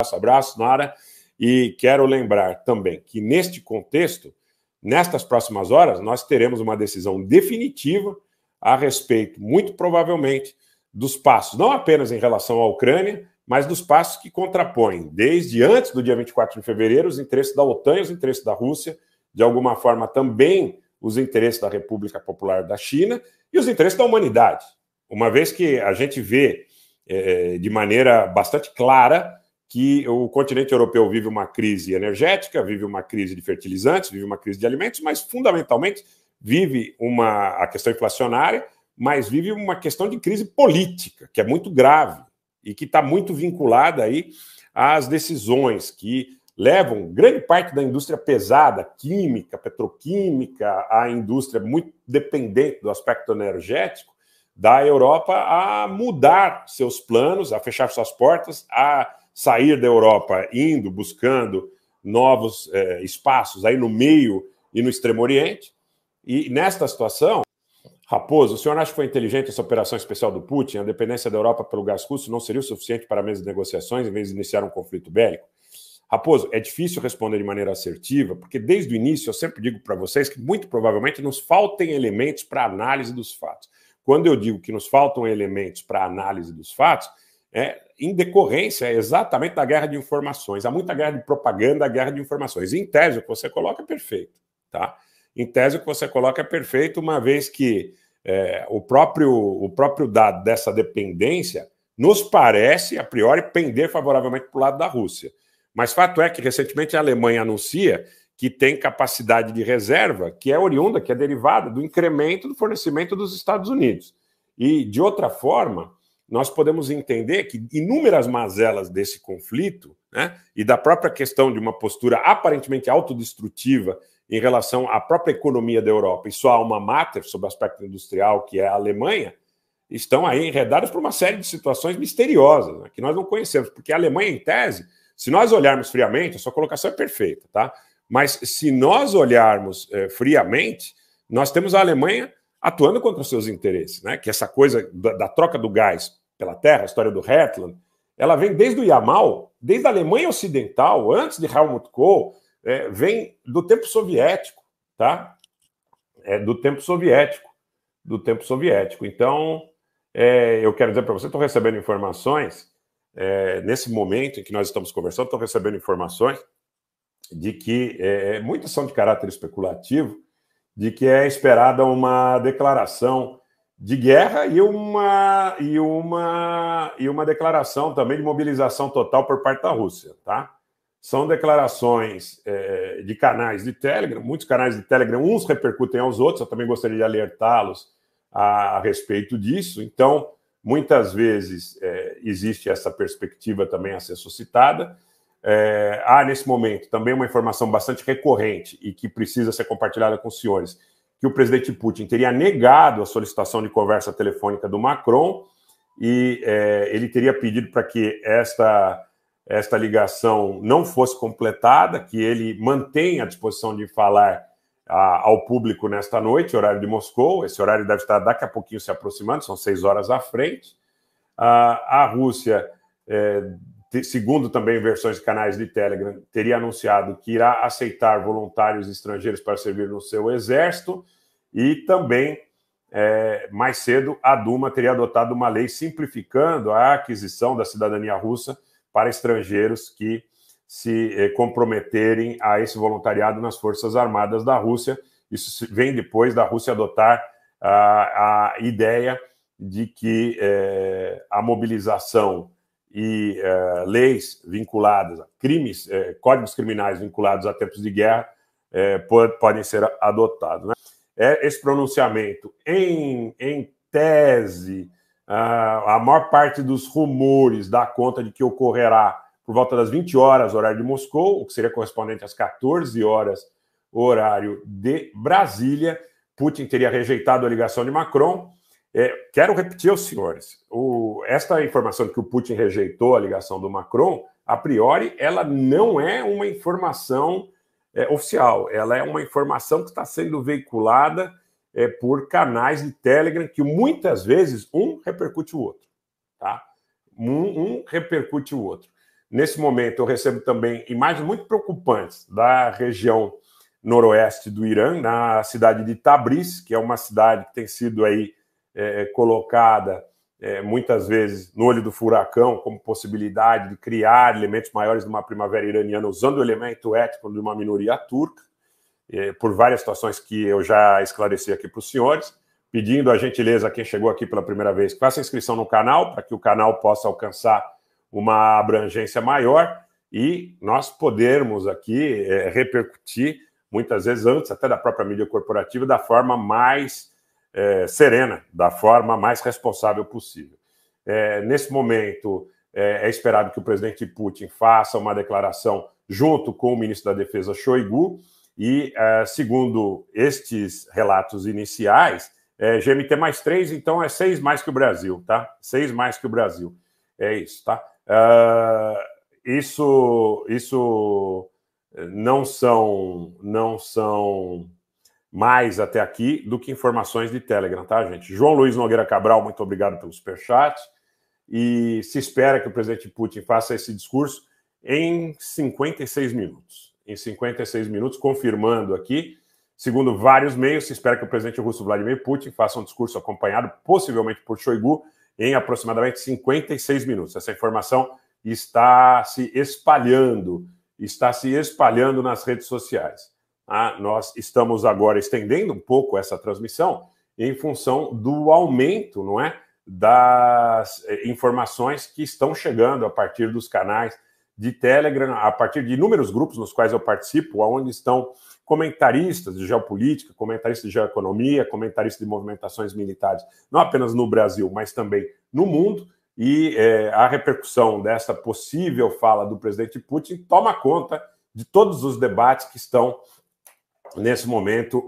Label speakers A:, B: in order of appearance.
A: Abraço, abraço, Nara. E quero lembrar também que, neste contexto, nestas próximas horas, nós teremos uma decisão definitiva a respeito, muito provavelmente, dos passos, não apenas em relação à Ucrânia, mas dos passos que contrapõem, desde antes do dia 24 de fevereiro, os interesses da OTAN e os interesses da Rússia, de alguma forma também os interesses da República Popular da China e os interesses da humanidade. Uma vez que a gente vê é, de maneira bastante clara que o continente europeu vive uma crise energética, vive uma crise de fertilizantes, vive uma crise de alimentos, mas fundamentalmente vive uma a questão inflacionária, mas vive uma questão de crise política, que é muito grave e que está muito vinculada aí às decisões que levam grande parte da indústria pesada, química, petroquímica, a indústria muito dependente do aspecto energético da Europa a mudar seus planos, a fechar suas portas, a sair da Europa indo, buscando novos é, espaços aí no meio e no Extremo Oriente. E nesta situação, Raposo, o senhor acha que foi inteligente essa operação especial do Putin? A dependência da Europa pelo gás russo não seria o suficiente para a de negociações em vez de iniciar um conflito bélico? Raposo, é difícil responder de maneira assertiva, porque desde o início eu sempre digo para vocês que muito provavelmente nos faltem elementos para análise dos fatos. Quando eu digo que nos faltam elementos para análise dos fatos, é, em decorrência exatamente da guerra de informações. Há muita guerra de propaganda, guerra de informações. em tese, o que você coloca é perfeito. Tá? Em tese, o que você coloca é perfeito, uma vez que é, o, próprio, o próprio dado dessa dependência nos parece, a priori, pender favoravelmente para o lado da Rússia. Mas fato é que, recentemente, a Alemanha anuncia que tem capacidade de reserva, que é oriunda, que é derivada do incremento do fornecimento dos Estados Unidos. E, de outra forma, nós podemos entender que inúmeras mazelas desse conflito né, e da própria questão de uma postura aparentemente autodestrutiva em relação à própria economia da Europa e a uma mater sobre o aspecto industrial, que é a Alemanha, estão aí enredadas por uma série de situações misteriosas né, que nós não conhecemos, porque a Alemanha, em tese, se nós olharmos friamente, a sua colocação é perfeita, tá? Mas se nós olharmos eh, friamente, nós temos a Alemanha atuando contra os seus interesses, né? Que é essa coisa da, da troca do gás pela terra, a história do Hetland, ela vem desde o Yamal, desde a Alemanha Ocidental, antes de Helmut Kohl, é, vem do tempo soviético, tá? É do tempo soviético, do tempo soviético. Então, é, eu quero dizer para você, estou recebendo informações é, nesse momento em que nós estamos conversando, estou recebendo informações de que é, é, muitas são de caráter especulativo, de que é esperada uma declaração de guerra e uma, e uma, e uma declaração também de mobilização total por parte da Rússia. Tá? São declarações é, de canais de Telegram, muitos canais de Telegram, uns repercutem aos outros, eu também gostaria de alertá-los a, a, respeito disso. Então, muitas vezes é, existe essa perspectiva também a ser suscitada. É, há, nesse momento, também uma informação bastante recorrente e que precisa ser compartilhada com os senhores que o presidente Putin teria negado a solicitação de conversa telefônica do Macron e é, ele teria pedido para que esta, esta ligação não fosse completada, que ele mantenha a disposição de falar a, ao público nesta noite, horário de Moscou. Esse horário deve estar daqui a pouquinho se aproximando, são seis horas à frente. a, a Rússia. É, segundo também versões de canais de Telegram, teria anunciado que irá aceitar voluntários estrangeiros para servir no seu exército e também, é, mais cedo, a Duma teria adotado uma lei simplificando a aquisição da cidadania russa para estrangeiros que se eh, comprometerem a esse voluntariado nas Forças Armadas da Rússia. Isso vem depois da Rússia adotar a, a ideia de que é, a mobilização e uh, leis vinculadas a crimes, é, códigos criminais vinculados a tempos de guerra é, podem ser adotados. Né? É esse pronunciamento, em, em tese, uh, a maior parte dos rumores dá conta de que ocorrerá por volta das 20 horas, horário de Moscou, o que seria correspondente às 14 horas, horário de Brasília. Putin teria rejeitado a ligação de Macron. quero repetir aos senhores: o esta informação que o Putin rejeitou a ligação do Macron, a priori, ela não é uma informação é, oficial, ela é uma informação que está sendo veiculada é, por canais de Telegram, que muitas vezes um repercute o outro. Tá? Um, um repercute o outro. Nesse momento, eu recebo também imagens muito preocupantes da região noroeste do Irã, na cidade de Tabriz, que é uma cidade que tem sido aí é, colocada é, muitas vezes no olho do furacão, como possibilidade de criar elementos maiores de uma primavera iraniana usando o elemento étnico de uma minoria turca, é, por várias situações que eu já esclareci aqui para os senhores, pedindo a gentileza a quem chegou aqui pela primeira vez que faça inscrição no canal, para que o canal possa alcançar uma abrangência maior e nós podermos aqui é, repercutir, muitas vezes antes até da própria mídia corporativa, da forma mais é, serena, da forma mais responsável possível. É, nesse momento, é, é, esperado que o presidente Putin faça uma declaração junto com o ministro da Defesa Shoigu, e é, segundo estes relatos iniciais, é, GMT mais três, então é seis mais que o Brasil, tá? Seis mais que o Brasil. É isso, tá? Uh, isso, isso não são, não são mais até aqui do que informações de Telegram, tá, gente? João Luiz Nogueira Cabral, muito obrigado pelo superchat. E se espera que o presidente Putin faça esse discurso em 56 minutos. Em 56 minutos, confirmando aqui, segundo vários meios, se espera que o presidente russo Vladimir Putin faça um discurso acompanhado possivelmente por Shoigu em aproximadamente 56 minutos. Essa informação está se espalhando, está se espalhando nas redes sociais. Ah, nós estamos agora estendendo um pouco essa transmissão em função do aumento, não é, das eh, informações que estão chegando a partir dos canais de Telegram, a partir de inúmeros grupos nos quais eu participo, onde estão comentaristas de geopolítica, comentaristas de geoeconomia, comentaristas de movimentações militares, não apenas no Brasil, mas também no mundo. E é, a repercussão dessa possível fala do presidente Putin toma conta de todos os debates que estão nesse momento